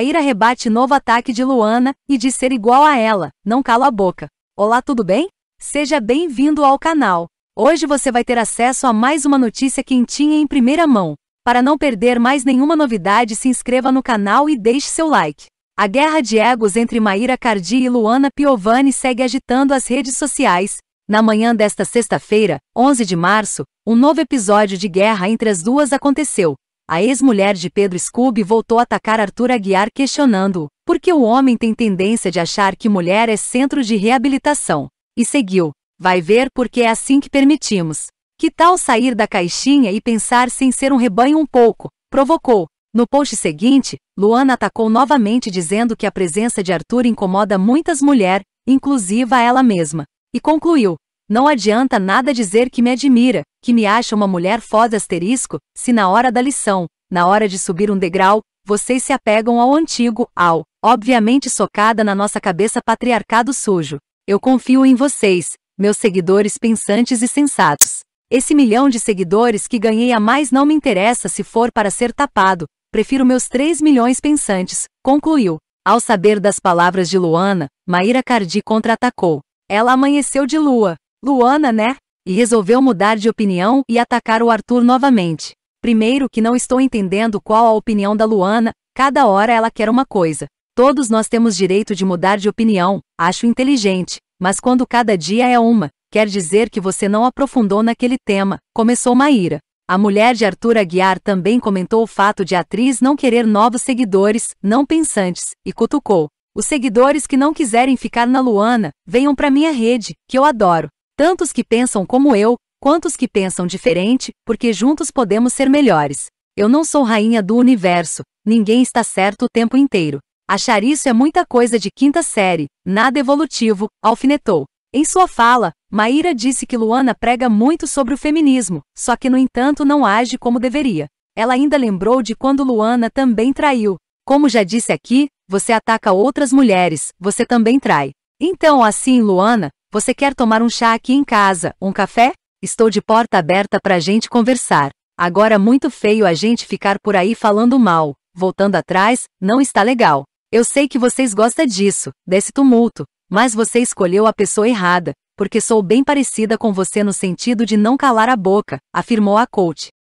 Aira rebate novo ataque de Luana e diz ser igual a ela, não cala a boca. Olá, tudo bem? Seja bem-vindo ao canal. Hoje você vai ter acesso a mais uma notícia quentinha em primeira mão. Para não perder mais nenhuma novidade, se inscreva no canal e deixe seu like. A guerra de egos entre Maíra Cardi e Luana Piovani segue agitando as redes sociais. Na manhã desta sexta-feira, 11 de março, um novo episódio de guerra entre as duas aconteceu, a ex-mulher de Pedro Scooby voltou a atacar Arthur Aguiar questionando por que o homem tem tendência de achar que mulher é centro de reabilitação. E seguiu, vai ver porque é assim que permitimos. Que tal sair da caixinha e pensar sem ser um rebanho um pouco? Provocou. No post seguinte, Luana atacou novamente dizendo que a presença de Arthur incomoda muitas mulheres, inclusive a ela mesma. E concluiu, não adianta nada dizer que me admira, que me acha uma mulher foda asterisco, se na hora da lição, na hora de subir um degrau, vocês se apegam ao antigo, ao, obviamente socada na nossa cabeça patriarcado sujo. Eu confio em vocês, meus seguidores pensantes e sensatos. Esse milhão de seguidores que ganhei a mais não me interessa se for para ser tapado, prefiro meus 3 milhões pensantes, concluiu. Ao saber das palavras de Luana, Maíra Cardi contra-atacou. Ela amanheceu de lua, Luana, né? E resolveu mudar de opinião e atacar o Arthur novamente. Primeiro que não estou entendendo qual a opinião da Luana, cada hora ela quer uma coisa. Todos nós temos direito de mudar de opinião, acho inteligente, mas quando cada dia é uma, quer dizer que você não aprofundou naquele tema, começou Maíra. A mulher de Arthur Aguiar também comentou o fato de a atriz não querer novos seguidores, não pensantes, e cutucou. Os seguidores que não quiserem ficar na Luana, venham para minha rede, que eu adoro. Tantos que pensam como eu, quantos que pensam diferente, porque juntos podemos ser melhores. Eu não sou rainha do universo, ninguém está certo o tempo inteiro. Achar isso é muita coisa de quinta série, nada evolutivo, alfinetou. Em sua fala, Maíra disse que Luana prega muito sobre o feminismo, só que no entanto não age como deveria. Ela ainda lembrou de quando Luana também traiu. Como já disse aqui, você ataca outras mulheres, você também trai. Então, assim, Luana, você quer tomar um chá aqui em casa, um café? Estou de porta aberta pra gente conversar. Agora é muito feio a gente ficar por aí falando mal. Voltando atrás, não está legal. Eu sei que vocês gostam disso, desse tumulto, mas você escolheu a pessoa errada, porque sou bem parecida com você no sentido de não calar a boca, afirmou a coach.